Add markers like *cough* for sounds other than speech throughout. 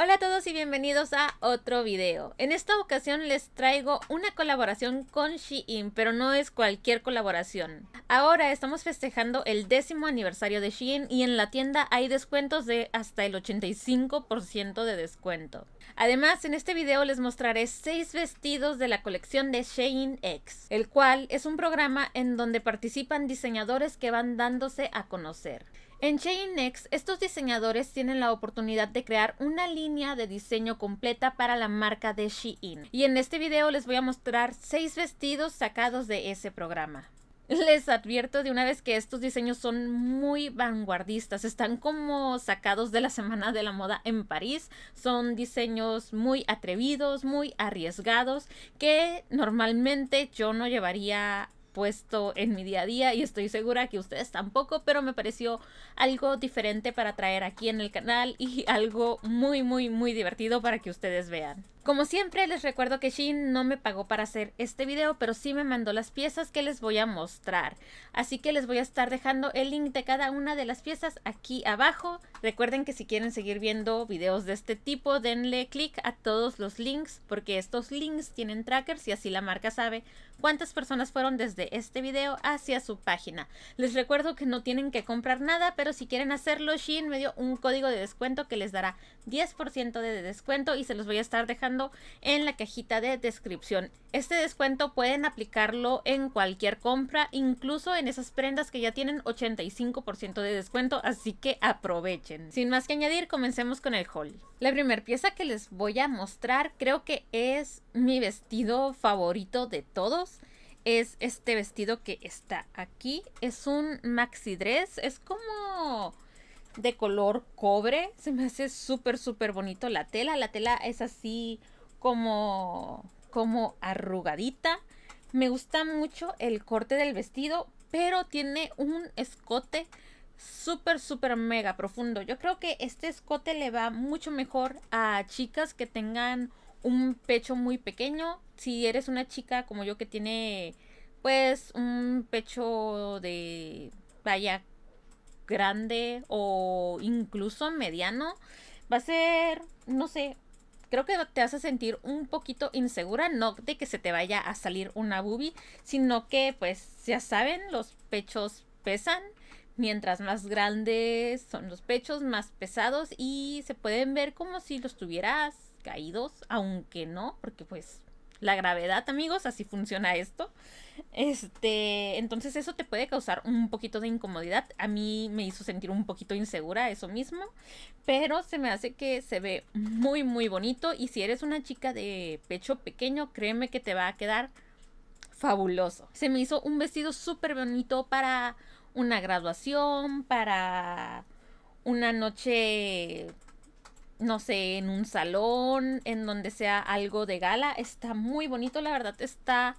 Hola a todos y bienvenidos a otro video. En esta ocasión les traigo una colaboración con Shein, pero no es cualquier colaboración. Ahora estamos festejando el décimo aniversario de Shein y en la tienda hay descuentos de hasta el 85% de descuento. Además, en este video les mostraré 6 vestidos de la colección de Shein X, el cual es un programa en donde participan diseñadores que van dándose a conocer. En Next, estos diseñadores tienen la oportunidad de crear una línea de diseño completa para la marca de Shein. Y en este video les voy a mostrar 6 vestidos sacados de ese programa. *laughs* Les advierto de una vez que estos diseños son muy vanguardistas, están como sacados de la Semana de la Moda en París, son diseños muy atrevidos, muy arriesgados, que normalmente yo no llevaría puesto en mi día a día y estoy segura que ustedes tampoco, pero me pareció algo diferente para traer aquí en el canal y *laughs* algo muy, muy, muy divertido para que ustedes vean. Como siempre, les recuerdo que Shein no me pagó para hacer este video, pero sí me mandó las piezas que les voy a mostrar. Así que les voy a estar dejando el link de cada una de las piezas aquí abajo. Recuerden que si quieren seguir viendo videos de este tipo, denle clic a todos los links, porque estos links tienen trackers y así la marca sabe cuántas personas fueron desde este video hacia su página. Les recuerdo que no tienen que comprar nada, pero si quieren hacerlo, Shein me dio un código de descuento que les dará 10% de descuento y se los voy a estar dejando en la cajita de descripción. Este descuento pueden aplicarlo en cualquier compra, incluso en esas prendas que ya tienen 85% de descuento, así que aprovechen. Sin más que añadir, comencemos con el haul. La primera pieza que les voy a mostrar creo que es mi vestido favorito de todos es este vestido que está aquí. Es un maxi dress. Es como de color cobre. Se me hace súper, súper bonito la tela. La tela es así como, como arrugadita. Me gusta mucho el corte del vestido, pero tiene un escote súper, súper mega profundo. Yo creo que este escote le va mucho mejor a chicas que tengan un pecho muy pequeño. Si eres una chica como yo que tiene pues un pecho de vaya grande o incluso mediano, va a ser, no sé, creo que te hace sentir un poquito insegura, no de que se te vaya a salir una boobie, sino que pues ya saben, los pechos pesan, mientras más grandes son los pechos, más pesados y se pueden ver como si los tuvieras caídos, aunque no, porque pues la gravedad amigos, así funciona esto. Este, entonces eso te puede causar un poquito de incomodidad. A mí me hizo sentir un poquito insegura eso mismo, pero se me hace que se ve muy muy bonito y si eres una chica de pecho pequeño, créeme que te va a quedar fabuloso. Se me hizo un vestido súper bonito para una graduación, para una noche no sé, en un salón, en donde sea algo de gala. Está muy bonito, la verdad está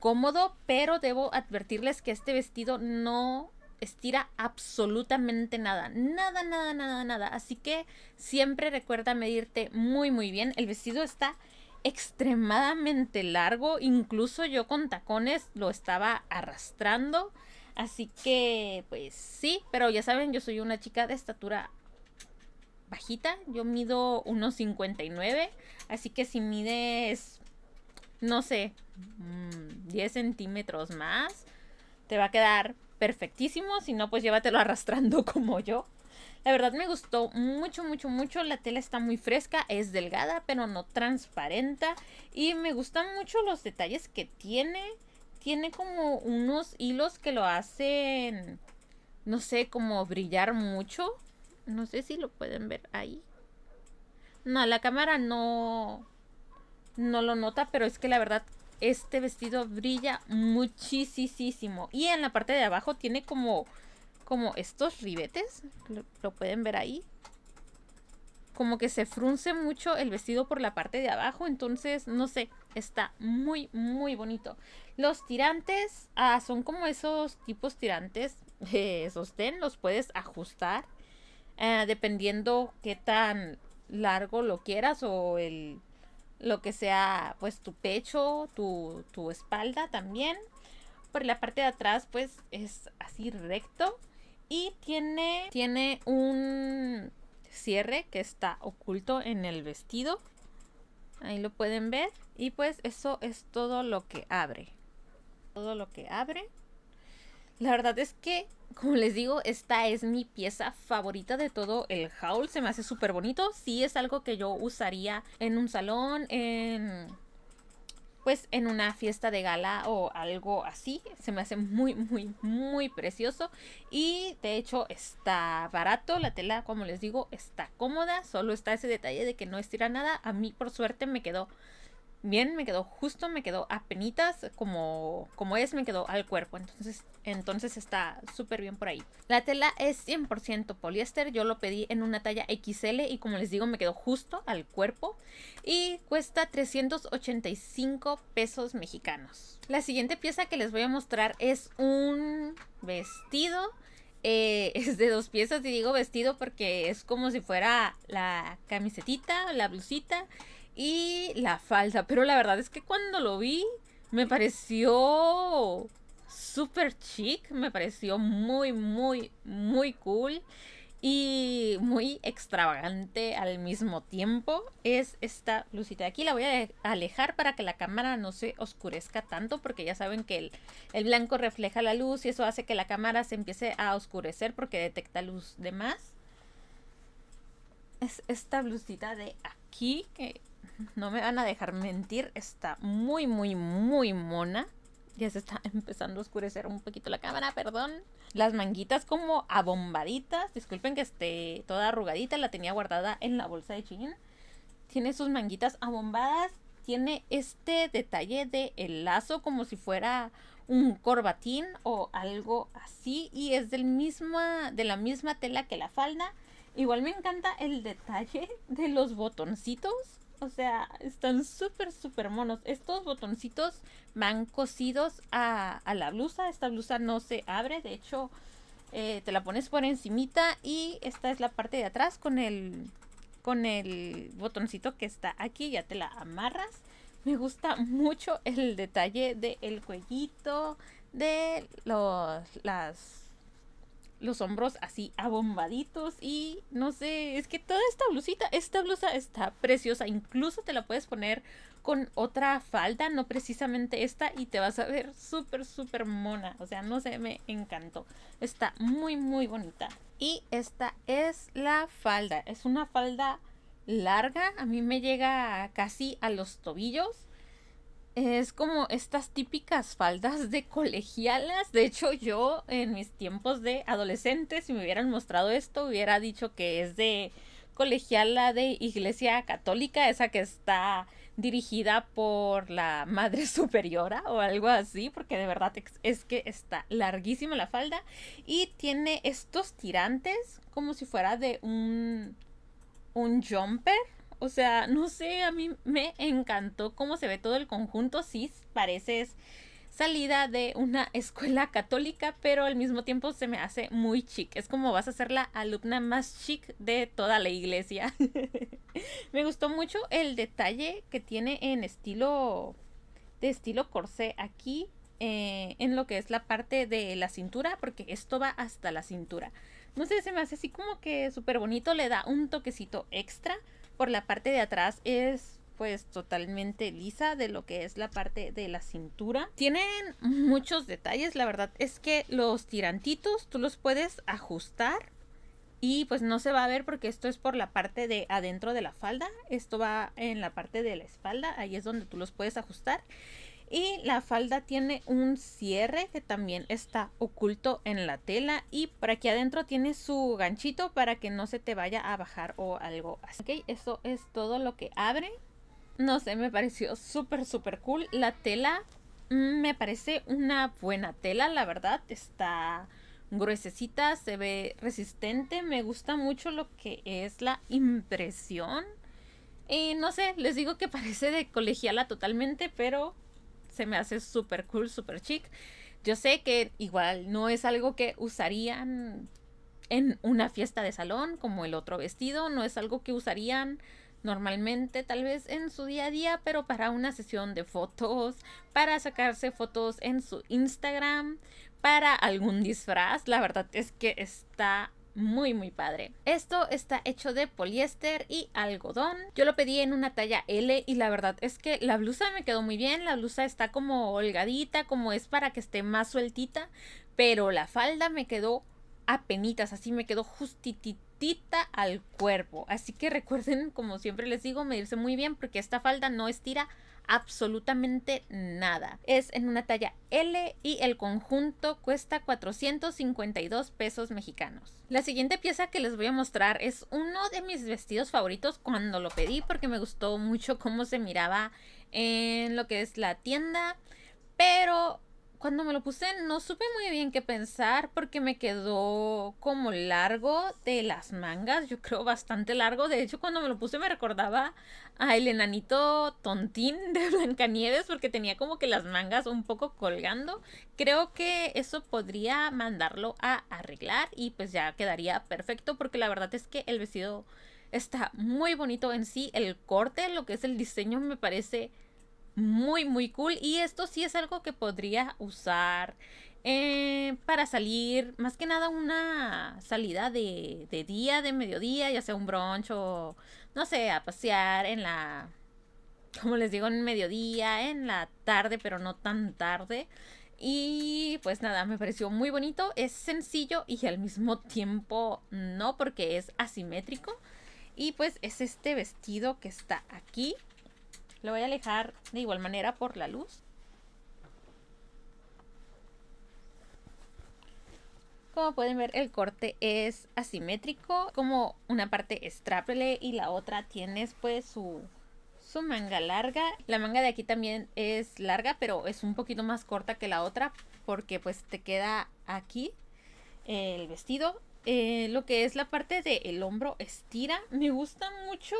cómodo, pero debo advertirles que este vestido no estira absolutamente nada, nada, nada, nada, nada. Así que siempre recuerda medirte muy, muy bien. El vestido está extremadamente largo, incluso yo con tacones lo estaba arrastrando. Así que, pues sí, pero ya saben, yo soy una chica de estatura bajita, yo mido 1,59, así que si mides no sé, 10 mm, centímetros más, te va a quedar perfectísimo. Si no, pues llévatelo arrastrando *laughs* como yo. La verdad me gustó mucho, mucho, mucho. La tela está muy fresca, es delgada, pero no transparenta. Y me gustan mucho los detalles que tiene. Tiene como unos hilos que lo hacen, no sé, como brillar mucho. No sé si lo pueden ver ahí. No, la cámara no, no lo nota, pero es que la verdad este vestido brilla muchísimo. Y en la parte de abajo tiene como, como estos ribetes, lo, pueden ver ahí. Como que se frunce mucho el vestido por la parte de abajo, entonces no sé, está muy muy bonito. Los tirantes ah, son como esos tipos tirantes de *laughs* eh, sostén, los puedes ajustar eh, dependiendo qué tan largo lo quieras o el lo que sea pues tu pecho, tu, tu espalda también. Por la parte de atrás pues es así recto y tiene, tiene un cierre que está oculto en el vestido. Ahí lo pueden ver. Y pues eso es todo lo que abre. Todo lo que abre. La verdad es que, como les digo, esta es mi pieza favorita de todo el haul. Se me hace súper bonito. Sí es algo que yo usaría en un salón, en... Pues en una fiesta de gala o algo así. Se me hace muy, muy, muy precioso. Y de hecho está barato. La tela, como les digo, está cómoda. Solo está ese detalle de que no estira nada. A mí, por suerte, me quedó bien, me quedó justo, me quedó a penitas, como, como es, me quedó al cuerpo. Entonces, entonces está súper bien por ahí. La tela es 100% poliéster, yo lo pedí en una talla XL y como les digo, me quedó justo al cuerpo y cuesta 385 pesos mexicanos. La siguiente pieza que les voy a mostrar es un vestido. Eh, *laughs* es de dos piezas y digo vestido porque es como si fuera la camisetita, la blusita y la falsa. Pero la verdad es que cuando lo vi, me pareció súper chic, me pareció muy, muy, muy cool y muy extravagante al mismo tiempo es esta blusita de aquí. La voy a alejar para que la cámara no se oscurezca tanto porque ya saben que el, el, blanco refleja la luz y eso hace que la cámara se empiece a oscurecer porque detecta luz de más. Es esta blusita de aquí que no me van a dejar mentir, está muy, muy, muy mona. Ya se está *laughs* empezando a oscurecer un poquito la cámara, perdón. Las manguitas como abombaditas. Disculpen que esté toda arrugadita, la tenía guardada en la bolsa de chin. Tiene sus manguitas abombadas. Tiene este detalle de el lazo como si fuera un corbatín o algo así. Y es del de la misma tela que la falda. Igual me encanta el detalle de los botoncitos o sea, están súper, súper monos. Estos botoncitos van cosidos a, a, la blusa. Esta blusa no se abre. De hecho, eh, te la pones por encimita. Y esta es la parte de atrás con el, con el botoncito que está aquí. Ya te la amarras. Me gusta mucho el detalle del el cuellito, de los, las los hombros así abombaditos y no sé, es que toda esta blusita, esta blusa está preciosa, incluso te la puedes poner con otra falda, no precisamente esta, y te vas a ver súper, súper mona, o sea, no sé, me encantó, está muy, muy bonita. Y esta es la falda, es una falda larga, a mí me llega casi a los tobillos es como estas típicas faldas de colegialas. De hecho, yo en mis tiempos de adolescente, si me hubieran mostrado esto, hubiera dicho que es de colegiala de iglesia católica, esa que está dirigida por la Madre *laughs* Superiora o algo así, porque de verdad es que está larguísima la falda y tiene estos tirantes como si fuera de un, un jumper o sea, no sé, a mí me encantó cómo se ve todo el conjunto. Sí, pareces salida de una *laughs* escuela católica, pero al mismo tiempo se me hace muy chic. Es como vas a ser la alumna más chic de toda la iglesia. *laughs* me gustó mucho el detalle que tiene en estilo de estilo corsé aquí eh, en lo que es la parte de la cintura, porque esto va hasta la cintura. No sé, se me hace así como que súper bonito, le da un toquecito extra por la parte de atrás es pues totalmente lisa de lo que es la parte de la cintura. Tienen muchos detalles, la verdad es que los tirantitos tú los puedes ajustar y pues no se va a ver porque esto es por la parte de adentro de la falda, esto va en la parte de la espalda, ahí es donde tú los puedes ajustar. Y la falda tiene un cierre que también está oculto en la tela y por aquí adentro tiene su ganchito para que no se te vaya a bajar o algo así. Ok, eso es todo lo que abre. No sé, me pareció súper, súper cool. La tela mm, me parece una buena tela, la verdad. Está gruesecita, se ve resistente. Me gusta mucho lo que es la impresión. Y no sé, les digo que *laughs* parece de colegiala totalmente, pero se me hace súper cool, súper chic. Yo sé que igual no es algo que usarían en una fiesta de salón como el otro vestido, no es algo que usarían normalmente tal vez en su día a día, pero para una sesión de fotos, para sacarse fotos en su Instagram, para algún disfraz, la verdad es que está muy muy padre. Esto está hecho de poliéster y algodón. Yo lo pedí en una talla L y la verdad es que la blusa me quedó muy bien. La blusa está como holgadita, como es para que esté más sueltita, pero la falda me quedó apenitas, así me quedó justitita al cuerpo. Así que *laughs* recuerden, como siempre les digo, medirse muy bien porque esta falda no estira absolutamente nada. Es en una talla L y el conjunto cuesta 452 pesos mexicanos. La siguiente pieza que les voy a mostrar es uno de mis vestidos favoritos cuando lo pedí porque me gustó mucho cómo se miraba en lo que es la tienda, pero cuando me lo puse no supe muy bien qué pensar porque me quedó como largo de las mangas, yo creo bastante largo. De hecho, cuando me lo puse me recordaba a el enanito tontín *laughs* de Blancanieves porque tenía como que las mangas un poco colgando. Creo que eso podría mandarlo a arreglar y pues ya quedaría perfecto porque la verdad es que el vestido está muy bonito en sí. El corte, lo que es el diseño me parece muy muy cool y esto sí es algo que podría usar eh, para salir, más que nada una salida de, de día, de mediodía, ya sea un broncho no sé, a pasear en la, como les digo, en mediodía, en la tarde, pero no tan tarde. Y pues nada, me pareció muy bonito, es sencillo y al mismo tiempo no, porque es asimétrico. Y pues es este vestido que está aquí. Lo voy a alejar de igual manera por la luz. como pueden ver el corte es asimétrico, como una parte es y la otra tiene pues su, manga larga. La manga de aquí también es larga, pero es un poquito más corta que la otra porque pues te queda aquí el vestido. Eh, lo que es la parte del hombro estira. Me gusta mucho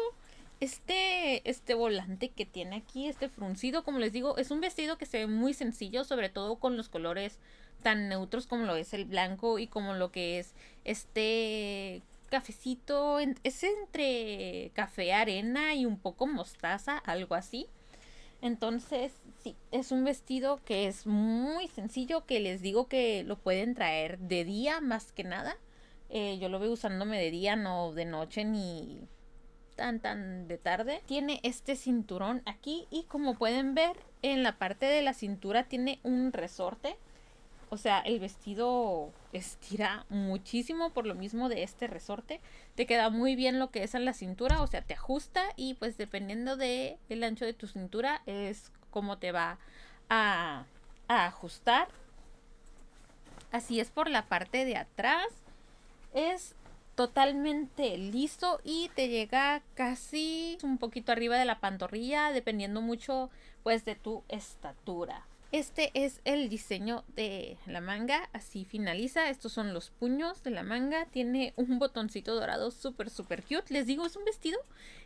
este, este volante que tiene aquí, este fruncido. Como les digo, es un vestido que se ve muy sencillo, sobre todo con los colores tan neutros como lo es el blanco y como lo que es este cafecito, es entre café arena y un poco mostaza, algo así. Entonces, sí, es un vestido que es muy sencillo, que les digo que lo pueden traer de día más que nada. Eh, yo lo veo usándome de día, no de noche ni tan tan de tarde. Tiene este cinturón aquí y como pueden ver en la parte de la cintura tiene un resorte o sea, el vestido estira muchísimo por lo mismo de este resorte. Te queda muy bien lo que es en la cintura, o sea, te ajusta y pues dependiendo del el ancho de tu cintura es como te va a, a ajustar. Así es por la parte de atrás. Es totalmente liso y te llega casi un poquito arriba de la pantorrilla, dependiendo mucho pues de tu estatura. Este es el diseño de la manga, así finaliza, estos son los puños de la manga, tiene un botoncito dorado súper súper cute, les digo, es un vestido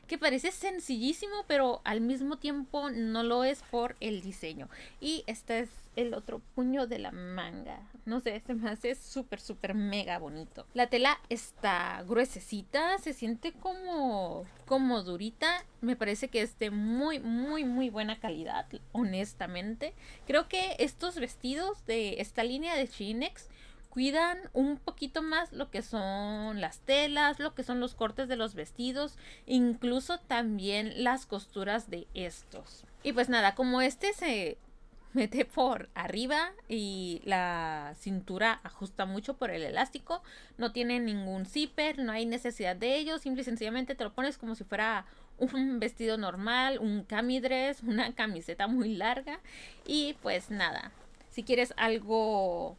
que parece sencillísimo, pero al mismo tiempo no lo es por el diseño. Y este es el otro puño de la manga. No sé, este me hace súper, súper mega bonito. La tela está gruesecita, se siente como, como durita. Me parece que es de muy, muy, muy buena calidad, honestamente. Creo que estos vestidos de esta línea de Chinex cuidan un poquito más lo que son las telas, lo que son los cortes de los vestidos, incluso también las costuras de estos. Y pues nada, como este se mete por arriba y la cintura ajusta mucho por el elástico, no tiene ningún zipper, no hay necesidad de ello, simple y sencillamente te lo pones como si fuera un vestido normal, un camidress, *laughs* una camiseta muy larga y pues nada. Si quieres algo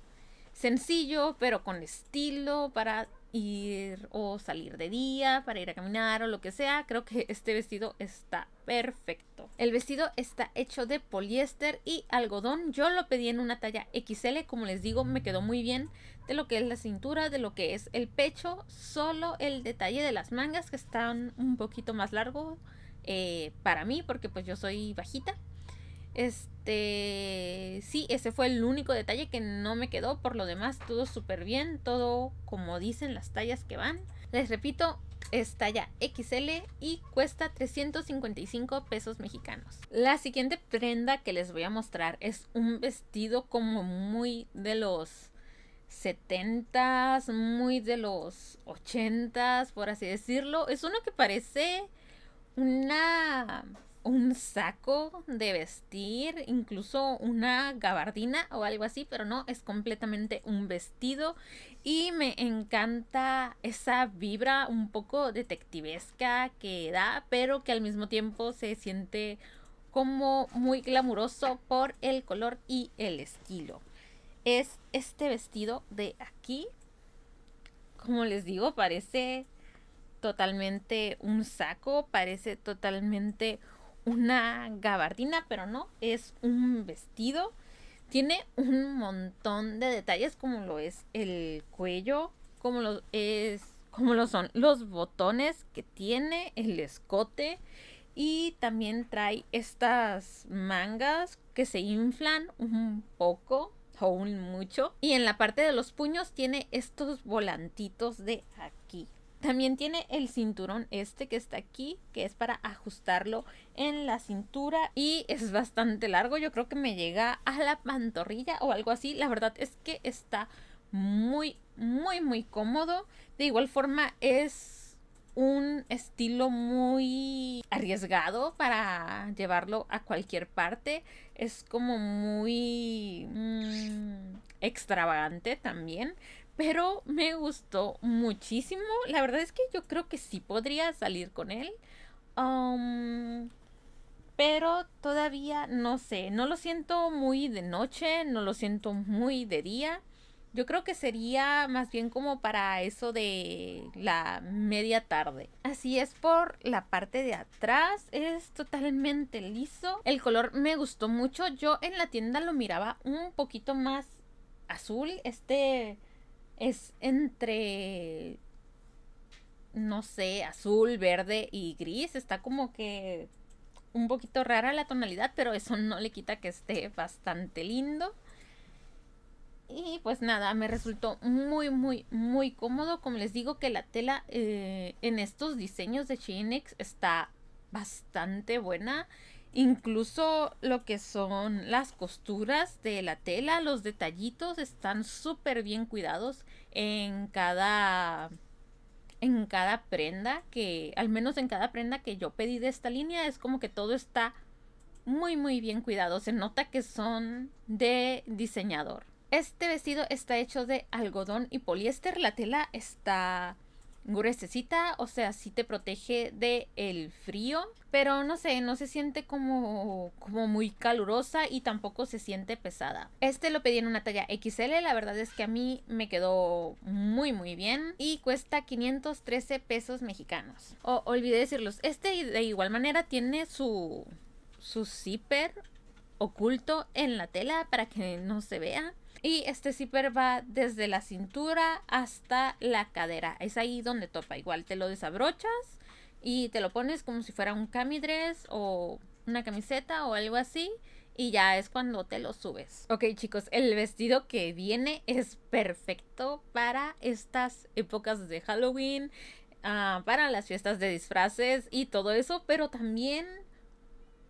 sencillo, pero con estilo para ir o salir de día, para ir a caminar o lo que sea. Creo que *laughs* este vestido está perfecto. El vestido está hecho de poliéster y algodón. Yo lo pedí en una talla XL, como les digo, me quedó muy bien de lo que es la cintura, de lo que es el pecho, solo el detalle de las mangas que están un poquito más largo eh, para mí, porque pues yo soy bajita. Este este, sí, ese fue el único detalle que no me quedó. Por lo demás, todo súper bien, todo como dicen las tallas que van. Les repito, es talla XL y cuesta 355 pesos mexicanos. La siguiente prenda que les voy a mostrar es un vestido como muy de los 70s, muy de los 80s, por así decirlo. Es uno que parece una un saco de vestir, incluso una gabardina o algo así, pero no, es completamente un vestido y me encanta esa vibra un poco detectivesca que da, pero que al mismo tiempo se siente como muy glamuroso por el color y el estilo. Es este vestido de aquí, como les digo, parece totalmente un saco, parece totalmente una gabardina, pero no, es un vestido. Tiene un montón de detalles como lo es el cuello, como lo es como lo son los botones que tiene, el escote y también trae estas mangas que se inflan un poco o un mucho y en la parte de los puños tiene estos volantitos de aquí también tiene el cinturón este que está aquí, que es para ajustarlo en la cintura y es bastante largo. Yo creo que me llega a la pantorrilla o algo así. La verdad es que está muy, muy, muy cómodo. De igual forma es un estilo muy arriesgado para llevarlo a cualquier parte. Es como muy mm, extravagante también pero me gustó muchísimo. La verdad es que yo creo que sí podría salir con él. Um, pero todavía no sé, no lo siento muy de noche, no lo siento muy de día. Yo creo que sería más bien como para eso de la media tarde. Así es por la parte de atrás. Es totalmente liso. El color me gustó mucho. Yo en la tienda lo miraba un poquito más azul. Este es entre, no sé, azul, verde y gris. Está como que un poquito rara la tonalidad, pero eso no le quita que esté bastante lindo. Y pues nada, me resultó muy, muy, muy cómodo. Como les digo que la tela eh, en estos diseños de Chinex está bastante buena. Incluso lo que son las costuras de la tela, los detallitos están súper bien cuidados en cada en cada prenda que al menos en cada prenda que yo pedí de esta línea es como que todo está muy muy bien cuidado, se nota que son de diseñador. Este vestido está hecho de algodón y poliéster, la tela está gruesecita, o sea, sí te protege de el frío, pero no sé, no se siente como, como muy calurosa y tampoco se siente pesada. Este lo pedí en una talla XL, la verdad es que a mí me quedó muy muy bien y cuesta 513 pesos mexicanos. O, olvidé decirlos, este de igual manera tiene su, su zipper oculto en la tela para que no se vea. Y este zipper va desde la cintura hasta la cadera. Es ahí donde topa. Igual te lo desabrochas y te lo pones como si fuera un camidress o una camiseta o algo así. Y ya es cuando te lo subes. Ok chicos, el vestido que viene es perfecto para estas épocas de Halloween, ah, para las fiestas de disfraces y todo eso, pero también,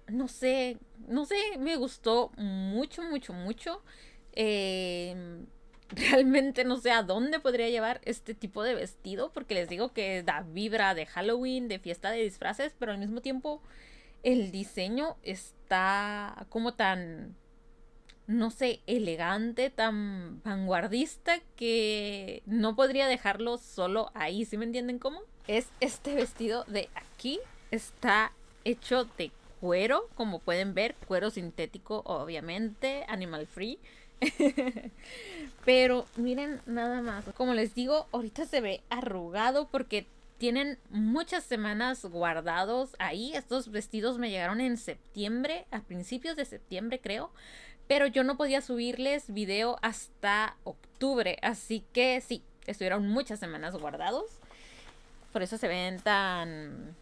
no sé, no sé, me gustó mucho, mucho, mucho Em, *laughs* realmente no sé a dónde podría llevar este tipo de vestido, porque les digo que da vibra de Halloween, de fiesta de disfraces, pero al mismo tiempo el diseño está como tan, no sé, elegante, tan vanguardista que no podría dejarlo solo ahí, ¿sí me entienden cómo? Es este vestido de aquí, está hecho de cuero, como pueden ver, cuero sintético obviamente, animal free. *laughs* Pero miren nada más. Como les digo, ahorita se ve arrugado porque tienen muchas semanas guardados ahí. Estos vestidos me llegaron en septiembre, a principios de septiembre creo. Pero yo no podía subirles video hasta octubre. Así que sí, estuvieron muchas semanas guardados. Por eso se ven tan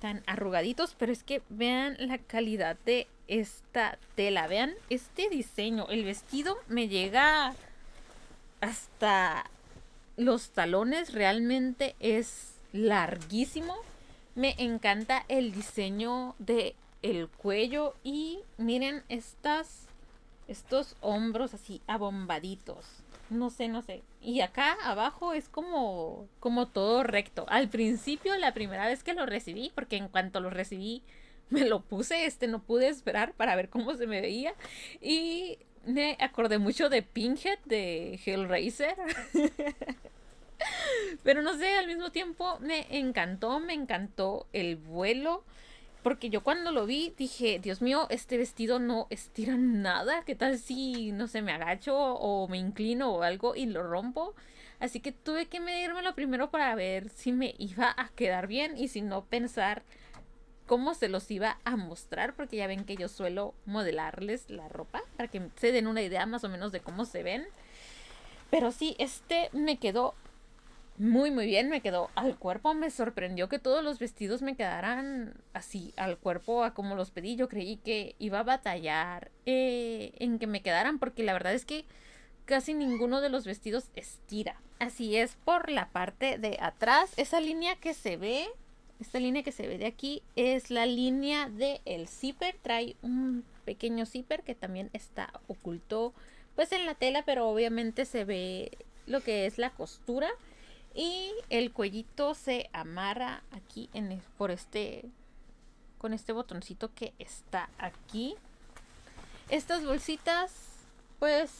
tan arrugaditos, pero es que vean la calidad de esta tela, vean este diseño, el vestido me llega hasta los talones, realmente es larguísimo. Me encanta el diseño de el cuello y miren estas estos hombros así abombaditos. No sé, no sé. Y acá abajo es como, como todo recto. Al principio, la primera vez que lo recibí, porque en cuanto lo recibí, *laughs* me lo puse, este no pude esperar para ver cómo se me veía. Y me acordé mucho de Pinhead, de Hellraiser. *laughs* Pero no sé, al mismo tiempo me encantó, me encantó el vuelo. Porque yo cuando lo vi dije, Dios mío, este vestido no estira nada. ¿Qué tal si, no se me agacho o me inclino o algo y lo rompo? Así que tuve que medírmelo primero para ver si me iba a quedar bien y si no pensar cómo se los iba a mostrar. Porque ya ven que yo suelo modelarles la ropa para que se den una idea más o menos de cómo se ven. Pero sí, este me quedó muy, muy bien, me quedó al cuerpo. Me sorprendió que todos los vestidos me quedaran así, al cuerpo, a como los pedí. Yo creí que iba a batallar eh, en que me quedaran, porque la verdad es que casi ninguno de los vestidos estira. Así es por la parte de atrás. Esa línea que se ve, esta línea que se ve de aquí, es la línea del el zipper. Trae un pequeño zipper que también está oculto pues en la tela, pero obviamente se ve lo que es la costura. Y el cuellito se amarra aquí en por este con este botoncito que está aquí. Estas bolsitas pues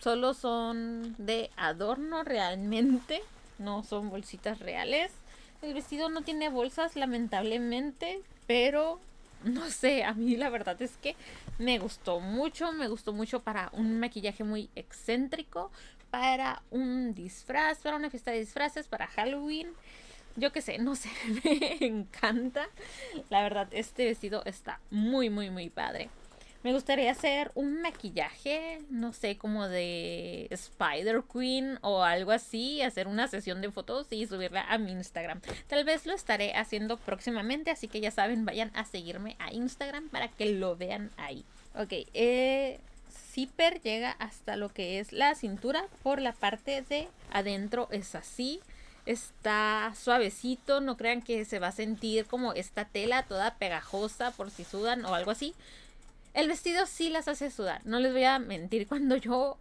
solo son de adorno realmente, no son bolsitas reales. El vestido no tiene bolsas lamentablemente, pero no sé, a mí la verdad es que me gustó mucho, me gustó mucho para un maquillaje muy excéntrico, para un disfraz, para una fiesta de disfraces, para Halloween. Yo qué sé, no sé, *laughs* me encanta. La verdad, este vestido está muy, muy, muy padre. Me gustaría hacer un maquillaje, no sé, como de Spider Queen o algo así, hacer una sesión de fotos y subirla a mi Instagram. Tal vez lo estaré haciendo próximamente, así que ya saben, vayan a seguirme a Instagram para que lo vean ahí. Ok, eh, zipper llega hasta lo que es la cintura por la parte de adentro es así está suavecito, no crean que se va a sentir como esta tela toda pegajosa por si sudan o algo así. El vestido sí las hace sudar, no les voy a mentir, cuando yo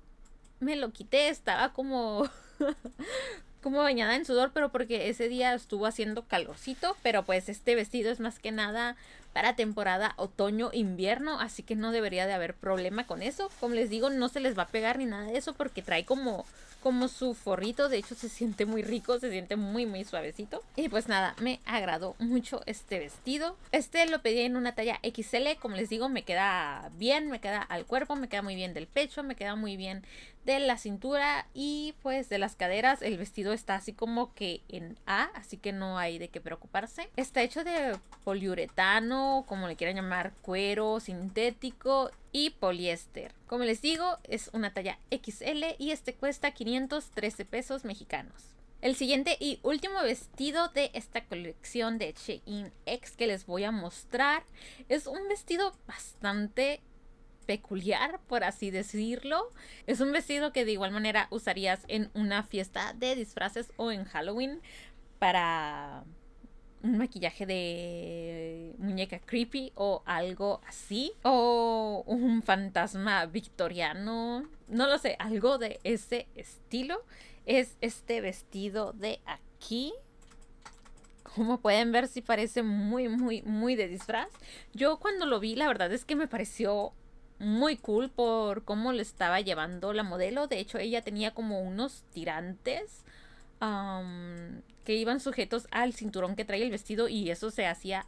me lo quité estaba como *laughs* como bañada en sudor, pero porque ese día estuvo haciendo calorcito, pero pues este vestido es más que nada para temporada otoño-invierno, así que no debería de haber problema con eso. Como les digo, no se les va a pegar ni nada de eso porque trae como, como su forrito, de hecho se siente muy rico, se siente muy muy suavecito. Y pues nada, me agradó mucho este vestido. Este lo pedí en una talla XL, como les digo, me queda bien, me queda al cuerpo, me queda muy bien del pecho, me queda muy bien de la cintura y pues de las caderas. El vestido está así como que en A, así que no hay de qué preocuparse. Está hecho de poliuretano, como le quieran llamar, cuero sintético y poliéster. Como les digo, es una talla XL y este cuesta 513 pesos mexicanos. El siguiente y último vestido de esta colección de Shein X que les voy a mostrar es un vestido bastante peculiar, por así decirlo. Es un vestido que de igual manera usarías en una fiesta de disfraces o en Halloween para un maquillaje de muñeca creepy o algo así. O un fantasma victoriano. No lo sé, algo de ese estilo. Es este vestido de aquí. Como pueden ver, sí parece muy, muy, muy de disfraz. Yo cuando lo vi, la verdad es que me pareció muy cool por cómo le estaba llevando la modelo. De hecho, ella tenía como unos tirantes que iban sujetos al cinturón que trae el vestido y eso se hacía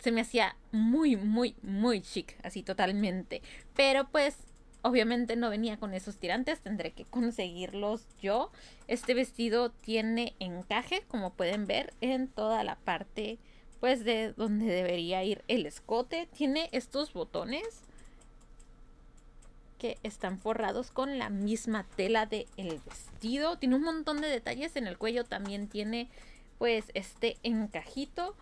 se me hacía muy, muy, muy chic, así totalmente. Pero pues, obviamente no venía con esos tirantes, tendré que conseguirlos yo. Este vestido tiene encaje, como pueden ver, en toda la parte, pues, de donde debería ir el escote. Tiene estos botones que están forrados con la misma tela del el vestido. Tiene un montón de detalles. En el cuello también tiene pues este encajito.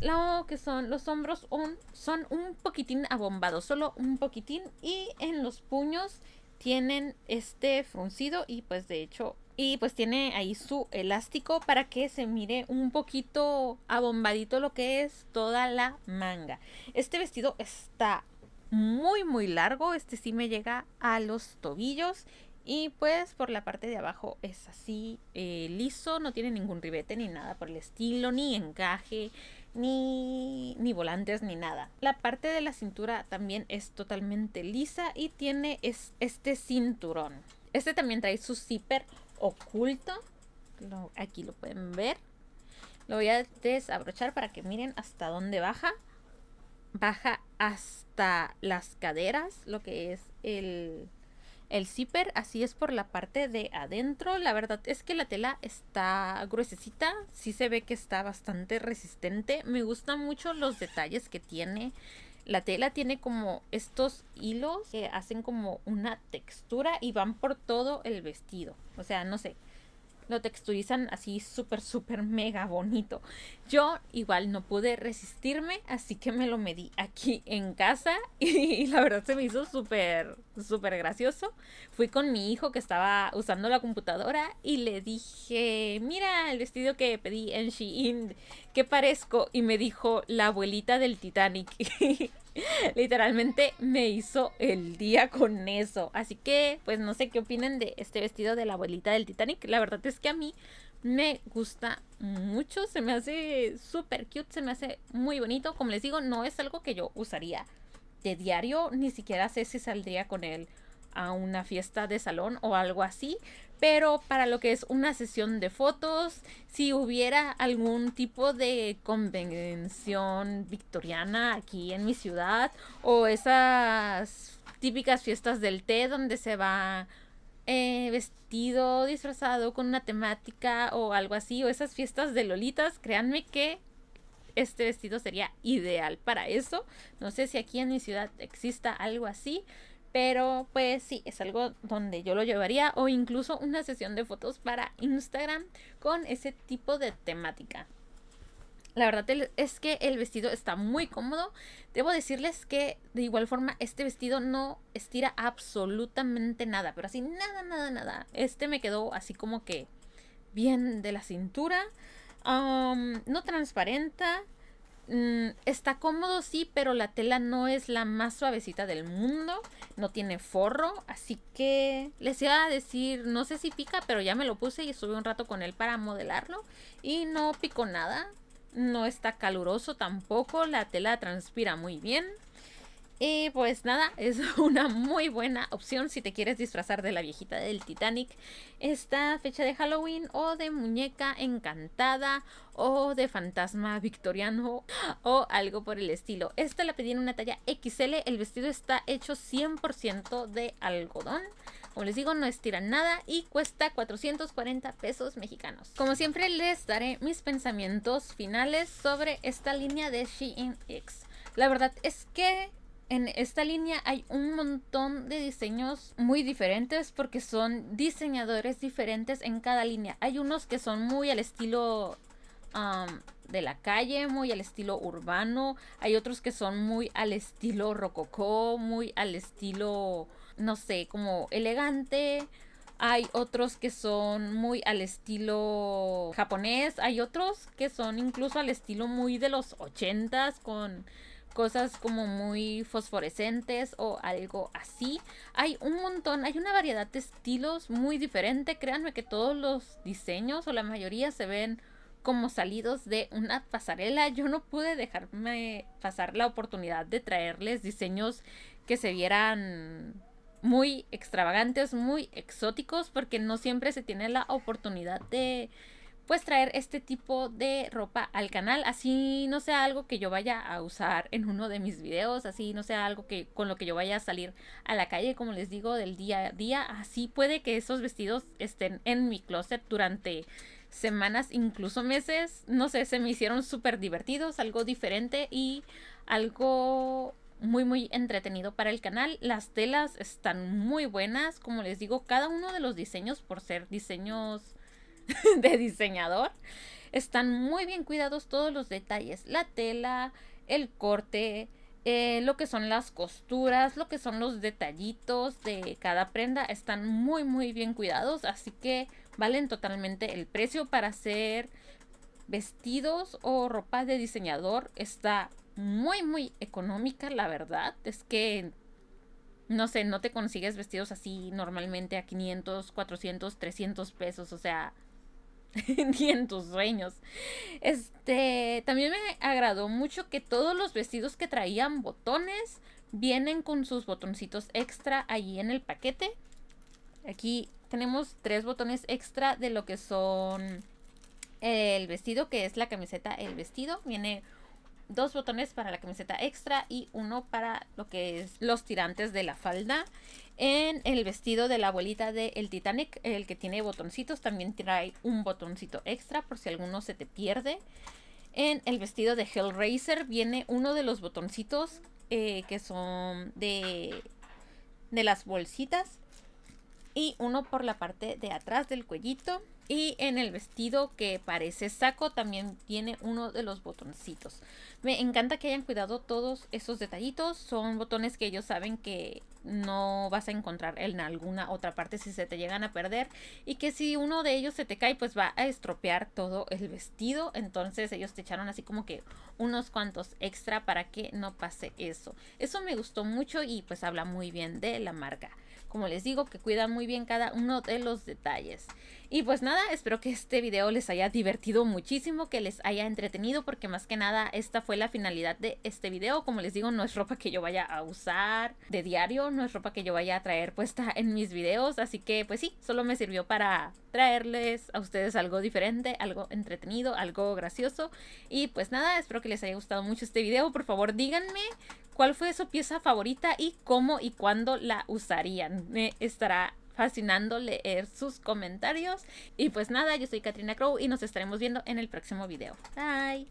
Lo que son los hombros un, son un poquitín abombados, solo un poquitín. Y en los puños tienen este fruncido y pues de hecho y pues tiene ahí su elástico para que se mire un poquito abombadito lo que es toda la manga. Este vestido está muy muy largo, este sí me llega a los tobillos y pues por la parte de abajo es así eh, liso, no tiene ningún ribete ni nada por el estilo, ni encaje, ni, ni volantes, ni nada. La parte de la cintura también es totalmente lisa y tiene este cinturón. Este también trae su zipper oculto, aquí lo pueden ver. Lo voy a desabrochar para que miren hasta dónde baja baja hasta las caderas, lo que es el, el zipper, así es por la parte de adentro. La verdad es que la tela está gruesecita, sí se ve que está bastante resistente. Me gustan mucho los detalles que tiene. La tela tiene como estos hilos que hacen como una textura y van por todo el vestido. O sea, no sé, lo texturizan así súper, súper mega bonito. Yo igual no pude resistirme, así que me lo medí aquí en casa *laughs* y la verdad se me hizo súper, súper gracioso. Fui con mi hijo que estaba usando la computadora y le dije, mira el vestido que pedí en Shein, ¿qué parezco? Y me dijo, la abuelita del Titanic. *laughs* *laughs* literalmente me hizo el día con eso. Así que, pues no sé qué opinen de este vestido de la abuelita del Titanic. La verdad es que a mí me gusta mucho, se me hace súper cute, se me hace muy bonito. Como les digo, no es algo que yo usaría de diario, ni siquiera sé si saldría con él a una fiesta de salón o algo así, pero para lo que es una sesión de fotos, si hubiera algún tipo de convención victoriana aquí en mi ciudad o esas típicas fiestas del té donde se va eh, vestido, disfrazado con una temática o algo así, o esas fiestas de lolitas, créanme que este vestido sería ideal para eso. No sé si aquí en mi ciudad exista algo así, pero pues sí, es algo donde yo lo llevaría o incluso una sesión de fotos para Instagram con ese tipo de temática. La verdad es que el vestido está muy cómodo. Debo decirles que de igual forma este vestido no estira absolutamente nada, pero así nada, nada, nada. Este me quedó así como que bien de la cintura. no transparenta, Mm, está cómodo, sí, pero la tela no es la más suavecita del mundo. No tiene forro, así que les iba a decir, no sé si pica, pero ya me lo puse y estuve un rato con él para modelarlo. Y no picó nada. No está caluroso tampoco, la tela transpira muy bien. Y pues nada, *laughs* es una muy buena opción si te quieres disfrazar de la viejita del Titanic esta fecha de Halloween o de muñeca encantada o de fantasma victoriano *laughs* o algo por el estilo. Esta la pedí en una talla XL, el vestido está hecho 100% de algodón. Como les digo, no estira nada y cuesta 440 pesos mexicanos. Como siempre les daré mis pensamientos finales sobre esta línea de Shein X. La verdad es que en esta línea hay un montón de diseños muy diferentes porque son diseñadores diferentes en cada línea. Hay unos que son muy al estilo de la calle, muy al estilo urbano. Hay otros que son muy al estilo rococó, muy al estilo, no sé, como elegante. Hay otros que son muy al estilo japonés. Hay otros que son incluso al estilo muy de los ochentas con cosas como muy fosforescentes o algo así. Hay un montón, hay una variedad de estilos muy diferente. Créanme que todos los diseños o la mayoría se ven como salidos de una pasarela. Yo no pude dejarme pasar la oportunidad de traerles diseños que se vieran muy extravagantes, muy exóticos, porque no siempre se tiene la oportunidad de pues traer este tipo de ropa al canal, así no sea algo que yo vaya a usar en uno de mis videos, así no sea algo que con lo que yo vaya a salir a la calle, como les digo, del día a día, así puede que esos vestidos estén en mi closet durante semanas, incluso meses, no sé, se me hicieron súper divertidos, algo diferente y algo muy muy entretenido para el canal. Las telas están muy buenas, como les digo, cada uno de los diseños por ser diseños *laughs* de diseñador. Están muy bien cuidados todos los detalles, la tela, el corte, eh, lo que son las costuras, lo que son los detallitos de cada prenda, están muy muy bien cuidados, así que valen totalmente el precio para hacer vestidos o ropa de diseñador. Está muy muy económica, la verdad, es que no sé, no te consigues vestidos así normalmente a 500, 400, 300 pesos, o sea, *laughs* ni en tus sueños. Este, también me agradó mucho que todos los vestidos que traían botones vienen con sus botoncitos extra allí en el paquete. Aquí tenemos tres botones extra de lo que son el vestido, que es la camiseta, el vestido. Viene dos botones para la camiseta extra y uno para lo que es los tirantes de la falda. En el vestido de la abuelita del el Titanic, el que tiene botoncitos, también trae un botoncito extra por si alguno se te pierde. En el vestido de Hellraiser viene uno de los botoncitos eh, que son de, de las bolsitas y uno por la parte de atrás del cuellito. Y en el vestido que parece saco también tiene uno de los botoncitos. Me encanta que hayan cuidado todos esos detallitos. Son botones que ellos saben que no vas a encontrar en alguna otra parte si se te llegan a perder y que si uno de ellos se te cae pues va a estropear todo el vestido entonces ellos te echaron así como que unos cuantos extra para que no pase eso eso me gustó mucho y pues habla muy bien de la marca como les digo que cuidan muy bien cada uno de los detalles y pues nada espero que este video les haya divertido muchísimo que les haya entretenido porque más que nada esta fue la finalidad de este video como les digo no es ropa que yo vaya a usar de diario no es ropa que yo vaya a traer puesta *laughs* en mis videos, así que pues sí, solo me sirvió para traerles a ustedes algo diferente, algo entretenido, algo gracioso. Y pues nada, espero que les haya gustado mucho este video. Por favor, díganme cuál fue su pieza favorita y cómo y cuándo la usarían. Me estará fascinando leer sus comentarios. Y pues nada, yo soy Katrina Crow y nos estaremos viendo en el próximo video. Bye.